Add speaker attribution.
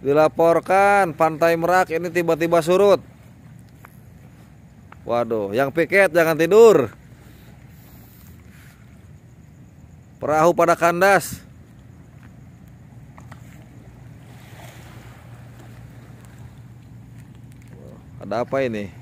Speaker 1: Dilaporkan pantai Merak ini tiba-tiba surut. Waduh, yang piket jangan tidur. Perahu pada kandas.
Speaker 2: Ada apa ini?